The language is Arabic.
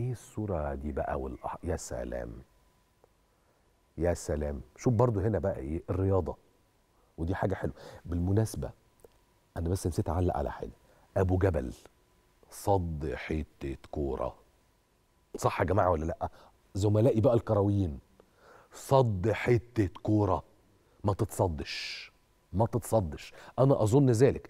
ايه الصورة دي بقى والأح... آه، يا سلام يا سلام شوف برضو هنا بقى ايه الرياضة ودي حاجة حلوة بالمناسبة أنا بس نسيت أعلق على حاجة أبو جبل صد حتة كورة صح يا جماعة ولا لأ؟ زملائي بقى الكرويين صد حتة كورة ما تتصدش ما تتصدش أنا أظن ذلك